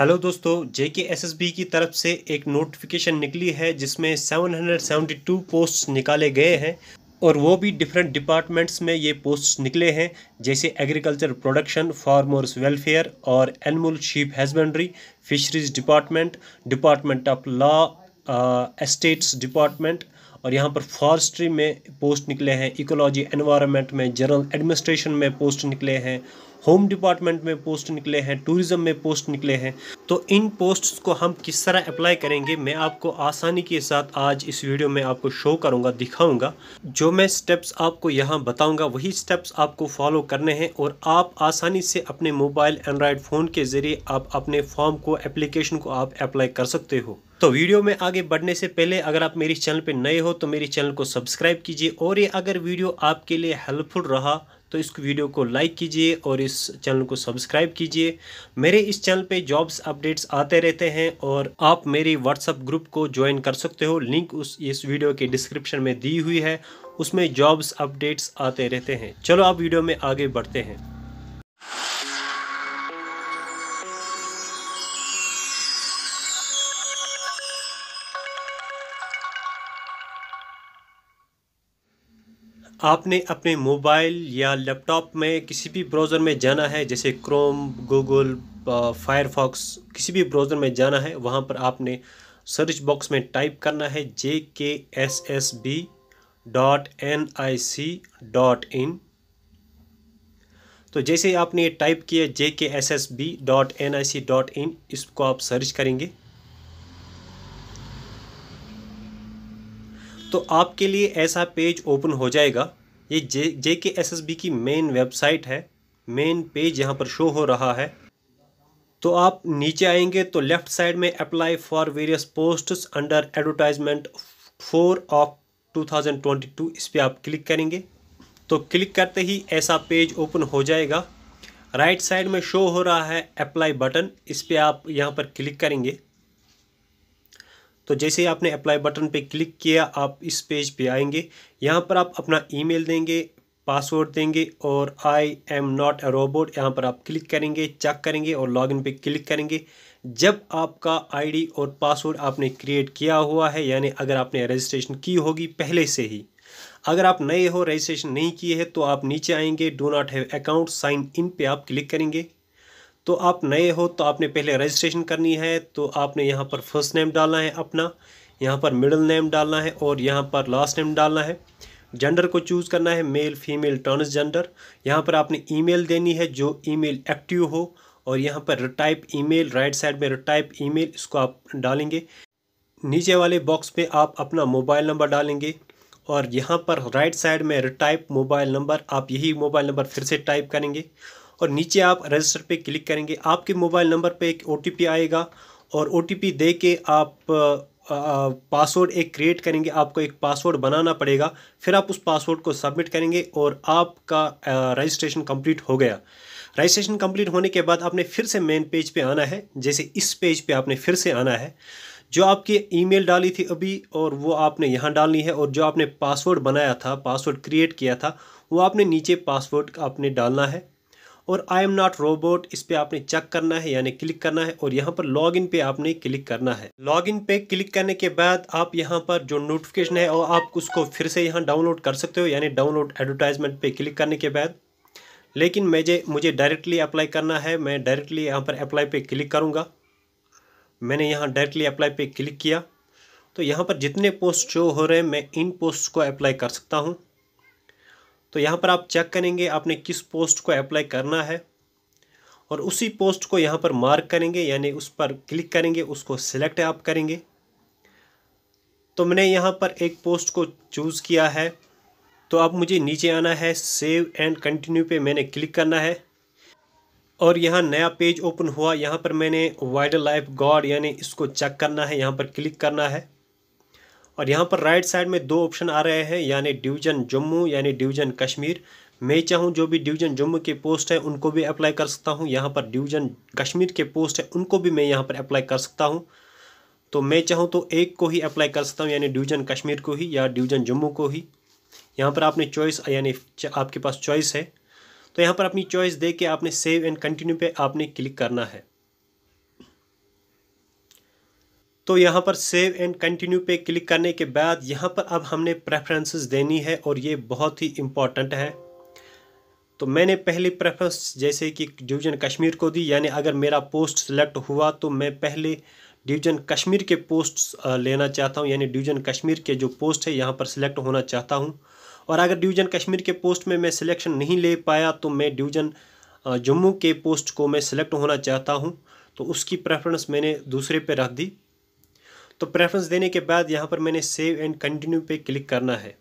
hello दोस्तों जे K S S B की तरफ से एक नोटिफिकेशन निकली है जिसमें 772 पोस्ट निकाले गए हैं और वो भी डिफरेंट डिपार्टमेंट्स में ये पोस्ट निकले हैं जैसे एग्रीकल्चर प्रोडक्शन फार्मर्स वेलफेयर और animal sheep husbandry fisheries department department of law estates department और यहाँ पर फॉरेस्ट्री में पोस्ट निकले हैं इकोलॉजी एनवायरमेंट में जनरल एडमिनिस्ट्रेशन में पोस्ट निकले हैं होम डिपार्टमेंट में पोस्ट निकले हैं टूरिज़्म में पोस्ट निकले हैं तो इन पोस्ट्स को हम किस तरह अप्लाई करेंगे मैं आपको आसानी के साथ आज इस वीडियो में आपको शो करूँगा दिखाऊँगा जो मैं स्टेप्स आपको यहाँ बताऊँगा वही स्टेप्स आपको फॉलो करने हैं और आप आसानी से अपने मोबाइल एंड्रॉयड फ़ोन के ज़रिए आप अपने फॉर्म को एप्लीकेशन को आप अप्लाई कर सकते हो तो वीडियो में आगे बढ़ने से पहले अगर आप मेरे चैनल पर नए हो तो मेरे चैनल को सब्सक्राइब कीजिए और ये अगर वीडियो आपके लिए हेल्पफुल रहा तो इस वीडियो को लाइक कीजिए और इस चैनल को सब्सक्राइब कीजिए मेरे इस चैनल पे जॉब्स अपडेट्स आते रहते हैं और आप मेरी व्हाट्सअप ग्रुप को ज्वाइन कर सकते हो लिंक उस इस वीडियो के डिस्क्रिप्शन में दी हुई है उसमें जॉब्स अपडेट्स आते रहते हैं चलो आप वीडियो में आगे बढ़ते हैं आपने अपने मोबाइल या लैपटॉप में किसी भी ब्राउज़र में जाना है जैसे क्रोम गूगल फायरफॉक्स किसी भी ब्राउज़र में जाना है वहाँ पर आपने सर्च बॉक्स में टाइप करना है J K S S B dot N I C dot in तो जैसे आपने ये टाइप किया J K S S B dot N I C dot in इसको आप सर्च करेंगे तो आपके लिए ऐसा पेज ओपन हो जाएगा ये J J K S S B की मेन वेबसाइट है मेन पेज यहाँ पर शो हो रहा है तो आप नीचे आएंगे तो लेफ़्ट साइड में apply for various posts under advertisement four of 2022 इस पर आप क्लिक करेंगे तो क्लिक करते ही ऐसा पेज ओपन हो जाएगा राइट साइड में शो हो रहा है अप्लाई बटन इस पर आप यहाँ पर क्लिक करेंगे तो जैसे ही आपने अप्लाई बटन पे क्लिक किया आप इस पेज पे आएंगे यहाँ पर आप अपना ईमेल देंगे पासवर्ड देंगे और I am not a robot यहाँ पर आप क्लिक करेंगे चेक करेंगे और लॉगिन पे क्लिक करेंगे जब आपका आईडी और पासवर्ड आपने क्रिएट किया हुआ है यानी अगर आपने रजिस्ट्रेशन की होगी पहले से ही अगर आप नए हो रजिस्ट्रेशन नहीं किए हैं तो आप नीचे आएंगे do not have account sign in पे आप क्लिक करेंगे तो आप नए हो तो आपने पहले रजिस्ट्रेशन करनी है तो आपने यहाँ पर फर्स्ट नेम डालना है अपना यहाँ पर मिडल नेम डालना है और यहाँ पर लास्ट नेम डालना है जेंडर को चूज़ करना है मेल फीमेल ट्रांसजेंडर यहाँ पर आपने ईमेल देनी है जो ईमेल एक्टिव हो और यहाँ पर रिटाइप ईमेल राइट साइड में रिटाइप ईमेल इसको आप डालेंगे नीचे वाले बॉक्स में आप अपना मोबाइल नंबर डालेंगे और यहाँ पर राइट साइड में रिटाइप मोबाइल नंबर आप यही मोबाइल नंबर फिर से टाइप करेंगे और नीचे आप रजिस्टर पे क्लिक करेंगे आपके मोबाइल नंबर पे एक ओ आएगा और ओ दे के आप पासवर्ड एक क्रिएट करेंगे आपको एक पासवर्ड बनाना पड़ेगा फिर आप उस पासवर्ड को सबमिट करेंगे और आपका रजिस्ट्रेशन कंप्लीट हो गया रजिस्ट्रेशन कंप्लीट होने के बाद आपने फिर से मेन पेज पे आना है जैसे इस पेज पे आपने फिर से आना है जो आपकी ईमेल डाली थी अभी और वो आपने यहाँ डालनी है और जो आपने पासवर्ड बनाया था पासवर्ड क्रिएट किया था वो आपने नीचे पासवर्ड आपने डालना है और आई एम नॉट रोबोट इस पर आपने चेक करना है यानी क्लिक करना है और यहाँ पर लॉग इन पे आपने क्लिक करना है लॉग इन पे क्लिक करने के बाद आप यहाँ पर जो नोटिफिकेशन है और आप उसको फिर से यहाँ डाउनलोड कर सकते हो यानी डाउनलोड एडवर्टाइजमेंट पे क्लिक करने के बाद लेकिन मुझे मुझे डायरेक्टली अप्लाई करना है मैं डायरेक्टली यहाँ पर अप्लाई पे क्लिक करूँगा मैंने यहाँ डायरेक्टली अप्लाई पे क्लिक किया तो यहाँ पर जितने पोस्ट शो हो रहे हैं मैं इन पोस्ट को अप्लाई कर सकता हूँ तो यहाँ पर आप चेक करेंगे आपने किस पोस्ट को अप्लाई करना है और उसी पोस्ट को यहाँ पर मार्क करेंगे यानी उस पर क्लिक करेंगे उसको सिलेक्ट आप करेंगे तो मैंने यहाँ पर एक पोस्ट को चूज़ किया है तो अब मुझे नीचे आना है सेव एंड कंटिन्यू पे मैंने क्लिक करना है और यहाँ नया पेज ओपन हुआ यहाँ पर मैंने वाइल्ड लाइफ गॉड यानी इसको चेक करना है यहाँ पर क्लिक करना है और यहाँ पर राइट साइड में दो ऑप्शन आ रहे हैं यानी डिवीज़न जम्मू यानी डिवीज़न कश्मीर मैं चाहूँ जो भी डिवीज़न जम्मू के पोस्ट है उनको भी अप्लाई कर सकता हूँ यहाँ पर डिवीज़न कश्मीर के पोस्ट है उनको भी मैं यहाँ पर अप्लाई कर सकता हूँ तो मैं चाहूँ तो एक को ही अप्लाई कर सकता हूँ यानी डिवीज़न कश्मीर को ही या डिवीज़न जम्मू को ही यहाँ पर आपने चॉइस यानी आपके पास चॉइस है तो यहाँ पर अपनी चॉइस दे के आपने सेव एंड कंटिन्यू पे आपने क्लिक करना है तो यहाँ पर सेव एंड कंटिन्यू पे क्लिक करने के बाद यहाँ पर अब हमने प्रेफरेंसेस देनी है और ये बहुत ही इम्पॉर्टेंट है तो मैंने पहले प्रेफरेंस जैसे कि डिवीजन कश्मीर को दी यानी अगर मेरा पोस्ट सिलेक्ट हुआ तो मैं पहले डिवीजन कश्मीर के पोस्ट लेना चाहता हूँ यानी डिवीजन कश्मीर के जो पोस्ट है यहाँ पर सिलेक्ट होना चाहता हूँ और अगर डिवीजन कश्मीर के पोस्ट में मैं सिलेक्शन नहीं ले पाया तो मैं डिवीजन जम्मू के पोस्ट को मैं सिलेक्ट होना चाहता हूँ तो उसकी प्रेफरेंस मैंने दूसरे पे रख दी तो प्रेफरेंस देने के बाद यहाँ पर मैंने सेव एंड कंटिन्यू पे क्लिक करना है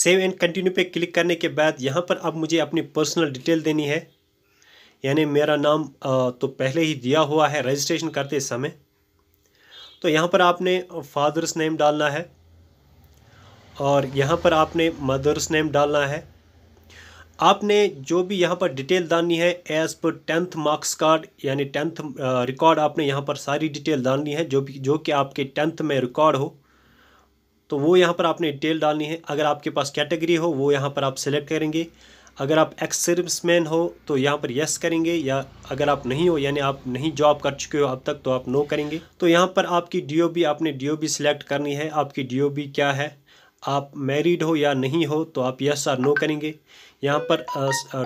सेव एंड कंटिन्यू पे क्लिक करने के बाद यहाँ पर अब मुझे अपनी पर्सनल डिटेल देनी है यानी मेरा नाम तो पहले ही दिया हुआ है रजिस्ट्रेशन करते समय तो यहाँ पर आपने फादर्स नेम डालना है और यहाँ पर आपने मदर्स नेम डालना है आपने जो भी यहाँ पर डिटेल डालनी है as per tenth marks card यानी टेंथ रिकॉर्ड आपने यहाँ पर सारी डिटेल डालनी है जो भी जो कि आपके टेंथ में रिकॉर्ड हो तो वो यहाँ पर आपने डिटेल डालनी है अगर आपके पास कैटेगरी हो वो यहाँ पर आप सेलेक्ट करेंगे अगर आप एक्स सर्विसमैन हो तो यहाँ पर यस करेंगे या अगर आप नहीं हो यानी आप नहीं जॉब कर चुके हो अब तक तो आप नो करेंगे तो यहाँ पर आपकी डी आपने डी सिलेक्ट करनी है आपकी डी क्या है आप मैरिड हो या नहीं हो तो आप यस आर नो करेंगे यहाँ पर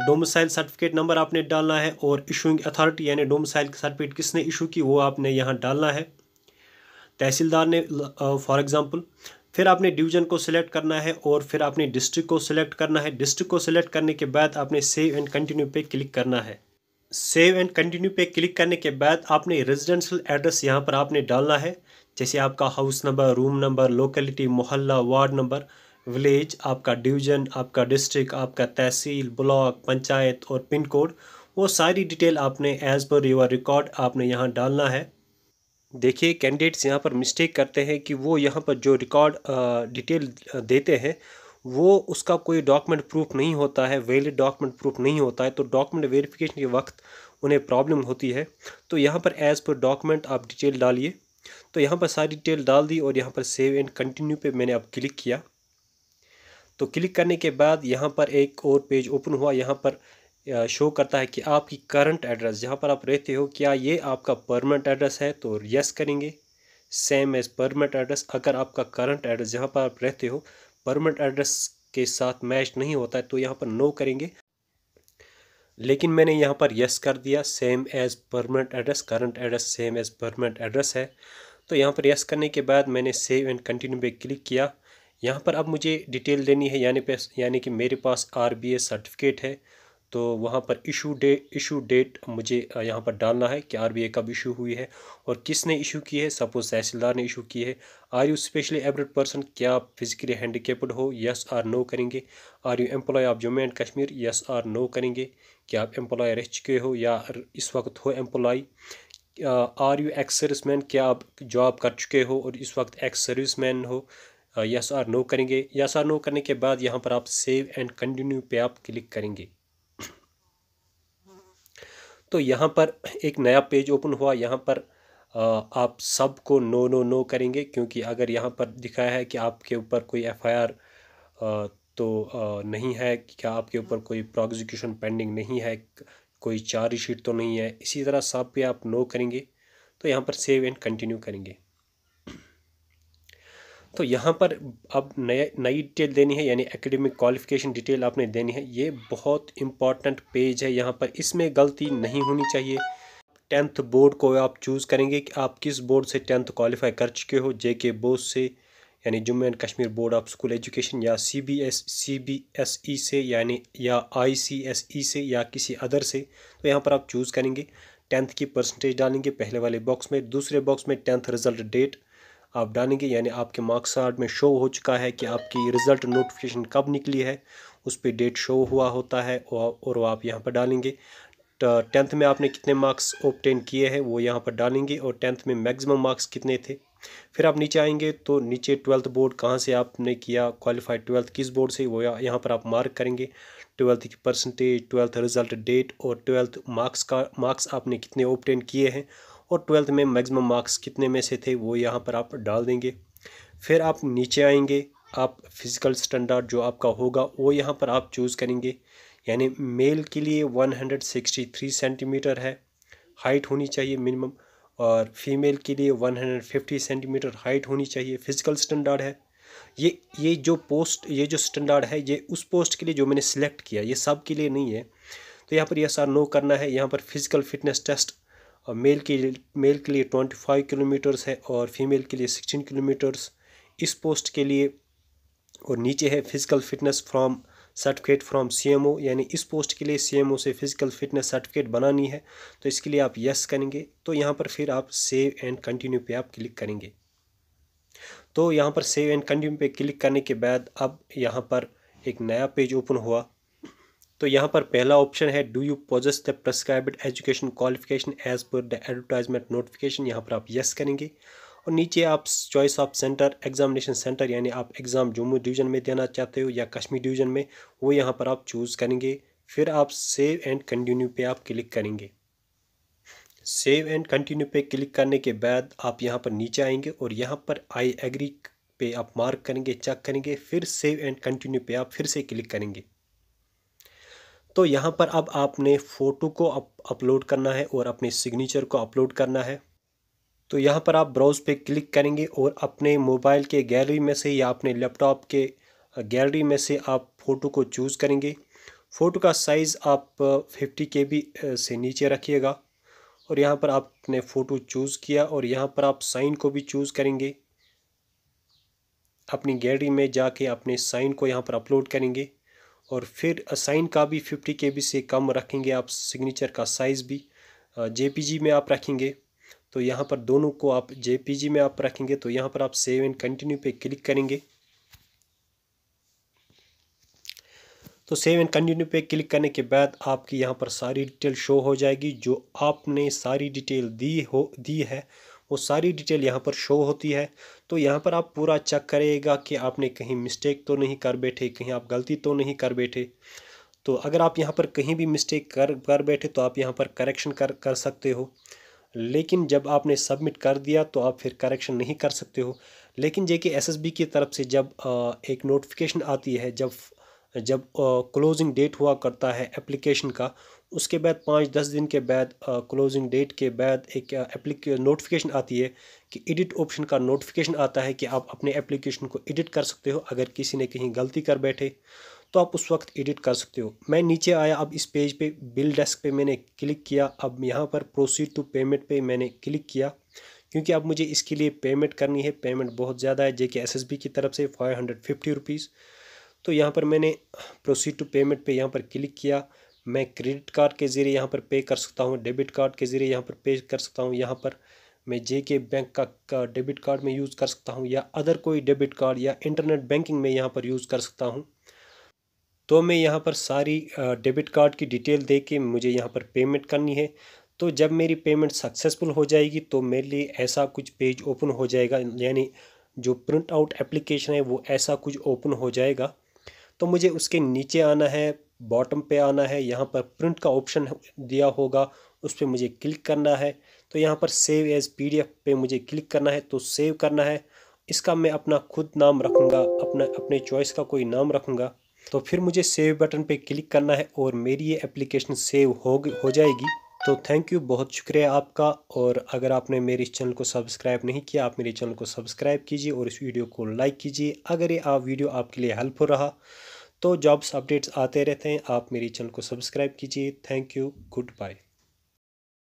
डोमिसाइल सर्टिफिकेट नंबर आपने डालना है और इशूइंग अथॉरिटी यानी डोमिसाइल सर्टिफिकेट किसने इशू की वो आपने यहाँ डालना है तहसीलदार ने फॉर एग्ज़ाम्पल फिर आपने डिवीज़न को सिलेक्ट करना है और फिर आपने डिस्ट्रिक्ट को सिलेक्ट करना है डिस्ट्रिक्ट को सिलेक्ट करने के बाद आपने सेव एंड कंटिन्यू पे क्लिक करना है सेव एंड कंटिन्यू पे क्लिक करने के बाद आपने रेजिडेंशल एड्रेस यहाँ पर आपने डालना है जैसे आपका house number room number locality मोहल्ला वार्ड नंबर विलेज आपका डिवीज़न आपका डिस्ट्रिक्ट आपका तहसील ब्लॉक पंचायत और पिन कोड वो सारी डिटेल आपने एज़ पर योर रिकॉर्ड आपने यहाँ डालना है देखिए कैंडिडेट्स यहाँ पर मिस्टेक करते हैं कि वो यहाँ पर जो रिकॉर्ड डिटेल देते हैं वो उसका कोई डॉक्यूमेंट प्रूफ नहीं होता है वैलिड डॉक्यूमेंट प्रूफ नहीं होता है तो डॉक्यूमेंट वेरिफिकेशन के वक्त उन्हें प्रॉब्लम होती है तो यहाँ पर एज़ पर डॉक्यूमेंट आप डिटेल डालिए तो यहाँ पर सारी डिटेल डाल दी और यहाँ पर सेव एंड कंटिन्यू पे मैंने अब क्लिक किया तो क्लिक करने के बाद यहाँ पर एक और पेज ओपन हुआ यहाँ पर शो करता है कि आपकी करंट एड्रेस जहाँ पर आप रहते हो क्या ये आपका परमानेंट एड्रेस है तो यस करेंगे सेम एज परमानेंट एड्रेस अगर आपका करंट एड्रेस जहाँ पर आप रहते हो परमानेंट एड्रेस के साथ मैच नहीं होता है तो यहाँ पर नो करेंगे लेकिन मैंने यहाँ पर यस कर दिया same as permanent address current address same as permanent address है तो यहाँ पर यस करने के बाद मैंने सेव एंड कंटिन्यू पे क्लिक किया यहाँ पर अब मुझे डिटेल देनी है यानी पे यानी कि मेरे पास आर सर्टिफिकेट है तो वहाँ पर इशू डे इशू डेट मुझे यहाँ पर डालना है कि आरबीआई कब इशू हुई है और किसने इशू की है सपोज तहसीलदार ने इशू की है are you specially abled person क्या आप फिजिकली हैंडीकेप्ड हो यस आर नो करेंगे are you employee of Jammu and Kashmir yes or no करेंगे क्या आप एम्प्लॉय रह चुके हो या इस वक्त हो employee are you ex service man क्या आप जॉब कर चुके हो और इस वक्त एक्स सर्विस मैन हो यस आर नो करेंगे यस आर नो करने के बाद यहाँ पर आप सेव एंड कंटिन्यू पे आप क्लिक करेंगे तो यहाँ पर एक नया पेज ओपन हुआ यहाँ पर आप सब को नो नो नो करेंगे क्योंकि अगर यहाँ पर दिखाया है कि आपके ऊपर कोई एफआईआर तो नहीं है क्या आपके ऊपर कोई प्रोग्जिक्यूशन पेंडिंग नहीं है कोई चार्जशीट तो नहीं है इसी तरह सब पे आप नो करेंगे तो यहाँ पर सेव एंड कंटिन्यू करेंगे तो यहाँ पर अब नया नई डिटेल देनी है यानी एकेडमिक क्वालिफिकेशन डिटेल आपने देनी है ये बहुत इंपॉर्टेंट पेज है यहाँ पर इसमें गलती नहीं होनी चाहिए टेंथ बोर्ड को आप चूज़ करेंगे कि आप किस बोर्ड से टेंथ क्वालिफाई कर चुके हो जे के बोस से यानी Jammu and Kashmir board of school education या C B S C B S E से यानी या आई सी एस ई से या किसी अदर से तो यहाँ पर आप चूज़ करेंगे टेंथ की परसेंटेज डालेंगे पहले वाले बॉक्स में दूसरे बॉक्स में टेंथ रिजल्ट डेट आप डालेंगे यानी आपके मार्क्स कार्ड में शो हो चुका है कि आपकी रिज़ल्ट नोटिफिकेशन कब निकली है उस पर डेट शो हुआ होता है और वो आप यहाँ पर डालेंगे टेंथ में आपने कितने मार्क्स ऑप्टेन किए हैं वो यहाँ पर डालेंगे और टेंथ में मैक्सिमम मार्क्स कितने थे फिर आप नीचे आएंगे तो नीचे ट्वेल्थ बोर्ड कहाँ से आपने किया क्वालिफाइड ट्वेल्थ किस बोर्ड से वो यहाँ पर आप मार्क करेंगे ट्वेल्थ की परसेंटेज ट्वेल्थ रिजल्ट डेट और ट्वेल्थ मार्क्स का मार्क्स आपने कितने ऑप्टेन किए हैं और ट्वेल्थ में मैक्सिमम मार्क्स कितने में से थे वो यहाँ पर आप डाल देंगे फिर आप नीचे आएंगे आप फिज़िकल स्टैंडर्ड जो आपका होगा वो यहाँ पर आप चूज़ करेंगे यानी मेल के लिए 163 सेंटीमीटर है हाइट होनी चाहिए मिनिमम और फीमेल के लिए 150 सेंटीमीटर हाइट होनी चाहिए फिज़िकल स्टैंडर्ड है ये ये जो पोस्ट ये जो स्टैंडर्ड है ये उस पोस्ट के लिए जो मैंने सिलेक्ट किया ये सब के लिए नहीं है तो यहाँ पर यह सर नो करना है यहाँ पर फिज़िकल फिटनेस टेस्ट और मेल के लिए मेल के लिए ट्वेंटी फाइव किलोमीटर्स है और फीमेल के लिए सिक्सटीन किलोमीटर्स इस पोस्ट के लिए और नीचे है physical fitness from certificate from CMO यानी इस पोस्ट के लिए सीएमओ से फिज़िकल फिटनेस सर्टिफिकेट बनानी है तो इसके लिए आप यस करेंगे तो यहाँ पर फिर आप सेव एंड कंटिन्यू पे आप क्लिक करेंगे तो यहाँ पर सेव एंड कंटिन्यू पे क्लिक करने के बाद अब यहाँ पर एक नया पेज ओपन हुआ तो यहाँ पर पहला ऑप्शन है do you possess the prescribed education qualification as per the advertisement notification यहाँ पर आप येस करेंगे और नीचे आप choice of centre examination centre यानी आप एग्ज़ाम जम्मू डिवीज़न में देना चाहते हो या कश्मीर डिवीज़न में वो यहाँ पर आप चूज़ करेंगे फिर आप सेव एंड कंटिन्यू पे आप क्लिक करेंगे सेव एंड कंटिन्यू पे क्लिक करने के बाद आप यहाँ पर नीचे आएंगे और यहाँ पर आई एग्री पे आप मार्क करेंगे चेक करेंगे फिर सेव एंड कंटिन्यू पे आप फिर से क्लिक करेंगे तो यहाँ पर अब आपने फ़ोटो को अपलोड करना है और अपने सिग्नेचर को अपलोड करना है तो यहाँ पर आप ब्राउज़ पे क्लिक करेंगे और अपने मोबाइल के गैलरी में से या अपने लैपटॉप के गैलरी में से आप फ़ोटो को चूज़ करेंगे फ़ोटो का साइज़ आप फिफ्टी के बी से नीचे रखिएगा और यहाँ पर आपने फ़ोटो चूज़ किया और यहाँ पर आप साइन को भी चूज़ करेंगे अपनी गैलरी में जाके अपने साइन को यहाँ पर अपलोड करेंगे और फिर असाइन का भी फिफ्टी के से कम रखेंगे आप सिग्नेचर का साइज़ भी जे में आप रखेंगे तो यहाँ पर दोनों को आप जे में आप रखेंगे तो यहाँ पर आप सेव एंड कंटिन्यू पे क्लिक करेंगे तो सेव एंड कंटिन्यू पे क्लिक करने के बाद आपकी यहाँ पर सारी डिटेल शो हो जाएगी जो आपने सारी डिटेल दी हो दी है वो सारी डिटेल यहाँ पर शो होती है तो यहाँ पर आप पूरा चेक करिएगा कि आपने कहीं मिस्टेक तो नहीं कर बैठे कहीं आप गलती तो नहीं कर बैठे तो अगर आप यहाँ पर कहीं भी मिस्टेक कर कर बैठे तो आप यहाँ पर करेक्शन कर कर सकते हो लेकिन जब आपने सबमिट कर दिया तो आप फिर करेक्शन नहीं कर सकते हो लेकिन जे के एस की तरफ से जब एक नोटिफिकेशन आती है जब जब क्लोजिंग डेट हुआ करता है एप्लीकेशन का उसके बाद पाँच दस दिन के बाद क्लोजिंग डेट के बाद एक एप्लीके नोटिफिकेशन आती है कि एडिट ऑप्शन का नोटिफिकेशन आता है कि आप अपने एप्लीकेशन को एडिट कर सकते हो अगर किसी ने कहीं गलती कर बैठे तो आप उस वक्त एडिट कर सकते हो मैं नीचे आया अब इस पेज पे बिल डेस्क पे मैंने क्लिक किया अब यहाँ पर प्रोसीड टू पेमेंट पे मैंने क्लिक किया क्योंकि अब मुझे इसके लिए पेमेंट करनी है पेमेंट बहुत ज़्यादा है JK SSB S S B की तरफ से फाइव हंड्रेड फिफ्टी रुपीज़ तो यहाँ पर मैंने प्रोसीड टू पेमेंट पे यहाँ पर क्लिक किया मैं क्रेडिट कार्ड के ज़रिए यहाँ पर पे कर सकता हूँ डेबिट कार्ड के ज़रिए यहाँ पर पे कर सकता हूँ यहाँ पर मैं जे के बैंक का, का डेबिट कार्ड में यूज़ कर सकता हूँ या अदर कोई डेबिट कार्ड या इंटरनेट बैंकिंग में यहाँ पर यूज़ कर सकता हूँ तो मैं यहाँ पर सारी डेबिट कार्ड की डिटेल दे के मुझे यहाँ पर पेमेंट करनी है तो जब मेरी पेमेंट सक्सेसफुल हो जाएगी तो मेरे लिए ऐसा कुछ पेज ओपन हो जाएगा यानी जो प्रिंट आउट एप्लीकेशन है वो ऐसा कुछ ओपन हो जाएगा तो मुझे उसके नीचे आना है बॉटम पे आना है यहाँ पर प्रिंट का ऑप्शन दिया होगा उस पर मुझे क्लिक करना है तो यहाँ पर सेव एज़ पीडीएफ पे मुझे क्लिक करना है तो सेव करना है इसका मैं अपना खुद नाम रखूँगा अपना अपने चॉइस का कोई नाम रखूँगा तो फिर मुझे सेव बटन पे क्लिक करना है और मेरी ये एप्लीकेशन सेव हो हो जाएगी तो थैंक यू बहुत शुक्रिया आपका और अगर आपने मेरे इस चैनल को सब्सक्राइब नहीं किया आप मेरे चैनल को सब्सक्राइब कीजिए और इस वीडियो को लाइक कीजिए अगर ये आप वीडियो आपके लिए हेल्पफुल रहा तो जॉब्स अपडेट्स आते रहते हैं आप मेरी चैनल को सब्सक्राइब कीजिए थैंक यू गुड बाय